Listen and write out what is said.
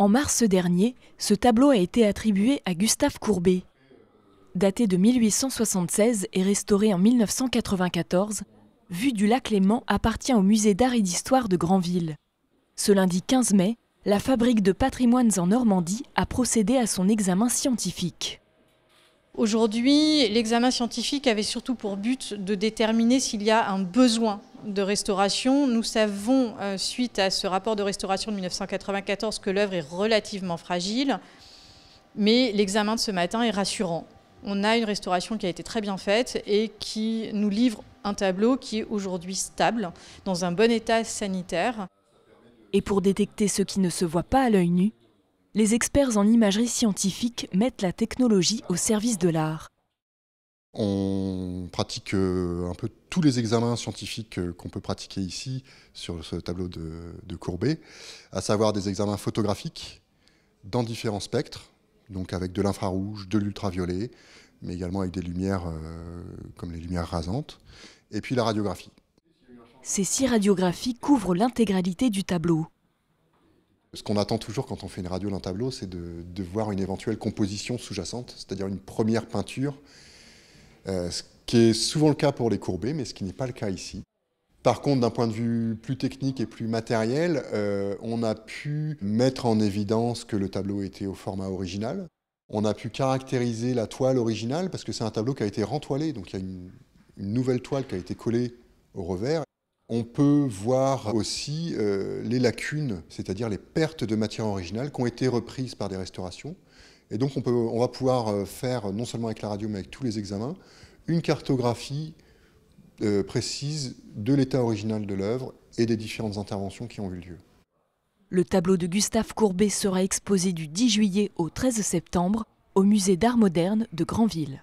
En mars dernier, ce tableau a été attribué à Gustave Courbet. Daté de 1876 et restauré en 1994, Vue du lac Léman appartient au musée d'art et d'histoire de Granville. Ce lundi 15 mai, la fabrique de patrimoines en Normandie a procédé à son examen scientifique. Aujourd'hui, l'examen scientifique avait surtout pour but de déterminer s'il y a un besoin de restauration. Nous savons, euh, suite à ce rapport de restauration de 1994, que l'œuvre est relativement fragile, mais l'examen de ce matin est rassurant. On a une restauration qui a été très bien faite et qui nous livre un tableau qui est aujourd'hui stable, dans un bon état sanitaire. Et pour détecter ce qui ne se voit pas à l'œil nu, les experts en imagerie scientifique mettent la technologie au service de l'art. On pratique euh, un peu tous les examens scientifiques euh, qu'on peut pratiquer ici sur ce tableau de, Courbet, à savoir des examens photographiques dans différents spectres, donc avec de l'infrarouge, de l'ultraviolet, mais également avec des lumières euh, comme les lumières rasantes, et puis la radiographie. Ces six radiographies couvrent l'intégralité du tableau. Ce qu'on attend toujours quand on fait une radio d'un tableau, c'est de, voir une éventuelle composition sous-jacente, c'est-à-dire une première peinture, euh, ce qui est souvent le cas pour les courbés, mais ce qui n'est pas le cas ici. Par contre, d'un point de vue plus technique et plus matériel, euh, on a pu mettre en évidence que le tableau était au format original. On a pu caractériser la toile originale parce que c'est un tableau qui a été rentoilé, donc il y a une nouvelle toile qui a été collée au revers. On peut voir aussi euh, les lacunes, c'est-à-dire les pertes de matière originale qui ont été reprises par des restaurations. Et donc on, va pouvoir euh, faire, non seulement avec la radio, mais avec tous les examens, une cartographie euh, précise de l'état original de l'œuvre et des différentes interventions qui ont eu lieu. Le tableau de Gustave Courbet sera exposé du 10 juillet au 13 septembre au musée d'art moderne de Granville.